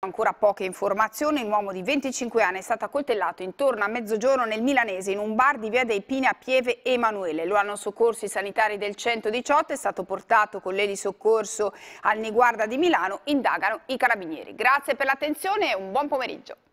Ancora poche informazioni, un uomo di 25 anni è stato accoltellato intorno a mezzogiorno nel Milanese in un bar di via dei Pini a Pieve Emanuele. Lo hanno soccorso i sanitari del 118, è stato portato con l'eli soccorso al Niguarda di Milano, indagano i carabinieri. Grazie per l'attenzione e un buon pomeriggio.